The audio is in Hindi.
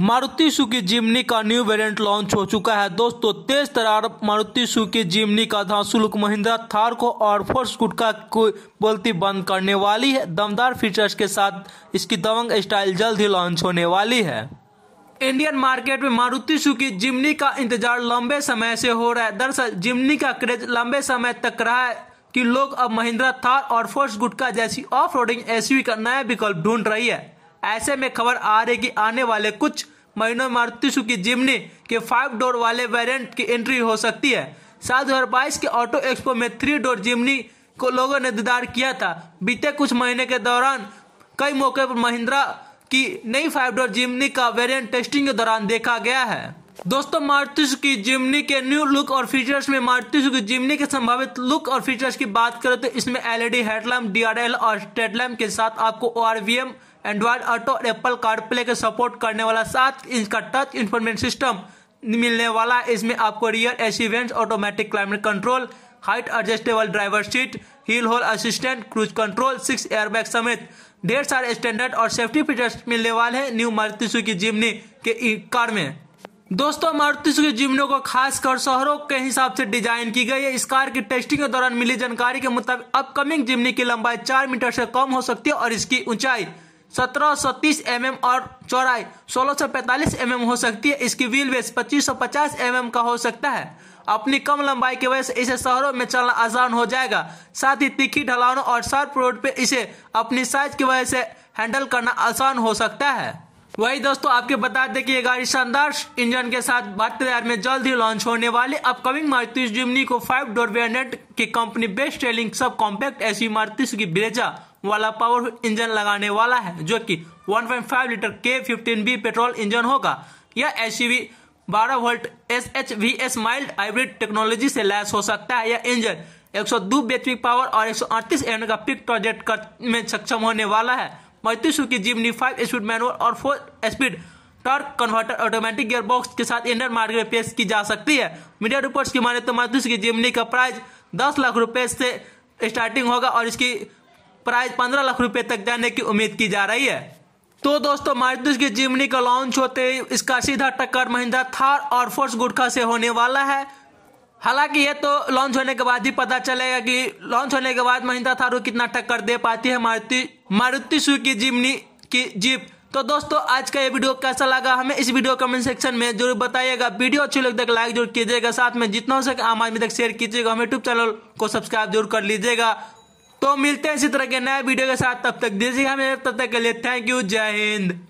मारुति सुकी जिमनी का न्यू वेरिएंट लॉन्च हो चुका है दोस्तों तेज तरार मारुति सुकी जिमनी का धांसू लुक महिंद्रा थार को और फोर्स गुटका को बोलती बंद करने वाली है दमदार फीचर्स के साथ इसकी दबंग स्टाइल जल्द ही लॉन्च होने वाली है इंडियन मार्केट में मारुति सुकी जिमनी का इंतजार लंबे समय से हो रहा है दरअसल जिमनी का क्रेज लंबे समय तक रहा है कि लोग अब महिंद्रा थार और फोर्स गुटका जैसी ऑफ रोडिंग एसवी का नया विकल्प ढूंढ रही है ऐसे में खबर आ रही की आने वाले कुछ महीनों में मारुति सुखी जिमनी के फाइव डोर वाले वेरियंट की एंट्री हो सकती है साल दो के ऑटो एक्सपो में थ्री डोर जिमनी को लोगों ने दीदार किया था बीते कुछ महीने के दौरान कई मौके पर महिंद्रा की नई फाइव डोर जिमनी का वेरिएंट टेस्टिंग के दौरान देखा गया है दोस्तों मारुति की जिमनी के न्यू लुक और फीचर्स में मारुति की जिमनी के संभावित लुक और फीचर्स की बात करें तो इसमें एलईडी हेडलैम्प डी और स्टेडलैम्प के साथ आपको ओ Android auto Apple Apple CarPlay के सपोर्ट करने वाला सात इंच का टच इन्फॉर्मेशन सिस्टम मिलने वाला है इसमें आपको rear AC vents automatic climate control height adjustable driver seat hill hold assistant cruise control six airbag समेत ढेर सारे स्टैंडर्ड और सेफ्टी फीचर्स मिलने वाले हैं न्यू मारुति की जिमनी के कार में दोस्तों मारुति सुजुकी जिम्नो को खासकर शहरों के हिसाब से डिजाइन की गई है इस कार की टेस्टिंग के दौरान मिली जानकारी के मुताबिक अपकमिंग जिमनी की लंबाई चार मीटर से कम हो सकती है और इसकी ऊंचाई सत्रह सौ तीस एम एम और चौड़ाई सोलह सौ पैंतालीस एम एम हो सकती है इसकी व्हील बेस पच्चीस सौ पचास एम एम का हो सकता है अपनी कम लंबाई की वजह से इसे शहरों में चलना आसान हो जाएगा साथ ही तीखी ढलानों और शार्प रोड पे इसे अपनी साइज की वजह से हैंडल करना आसान हो सकता है वही दोस्तों आपके बता दें कि ये गाड़ी शानदार इंजन के साथ बहत्तर में जल्द ही लॉन्च होने वाली अपकमिंग मारुति जिमनी को फाइव डोर वेरिएंट की कंपनी बेस्ट ट्रेलिंग सब कॉम्पैक्ट एसी मारुति की ब्रेजा वाला पावर इंजन लगाने वाला है जो कि 1.5 लीटर के फिफ्टीन बी पेट्रोल इंजन होगा यह S 12 volt S H V S mild hybrid technology से लैस हो सकता है यह इंजन 102 बैटरी पावर और 138 एन का पिक प्रोजेक्ट में सक्षम होने वाला है Maruti Suzuki Jimny five speed manual और four speed torque converter automatic box के साथ इंडियन मार्केट में पेश की जा सकती है मीडिया रिपोर्ट्स की माने तो मारुति सुजुकी जीवनी का प्राइस दस लाख रुपए से स्टार्टिंग होगा और इसकी प्राइस पंद्रह लाख रुपए तक जाने की उम्मीद की जा रही है तो दोस्तों मारुति की जिमनी का लॉन्च होते ही इसका सीधा टक्कर महिंद्रा थार और फोर्स गुटखा से होने वाला है हालांकि ये तो लॉन्च होने के बाद ही पता चलेगा कि लॉन्च होने के बाद महिंद्रा थारू कितना टक्कर दे पाती है मारुति मारुति की जिमनी की जीप तो दोस्तों आज का ये वीडियो कैसा लगा हमें इस वीडियो कमेंट सेक्शन में जरूर बताइएगा वीडियो अच्छी लगे तक लाइक जरूर कीजिएगा साथ में जितना हो सके आम आदमी तक शेयर कीजिएगा हमें यूट्यूब चैनल को सब्सक्राइब जरूर कर लीजिएगा तो मिलते हैं इसी तरह के नए वीडियो के साथ तब तक दीजिएगा हमें तब तक के लिए थैंक यू जय हिंद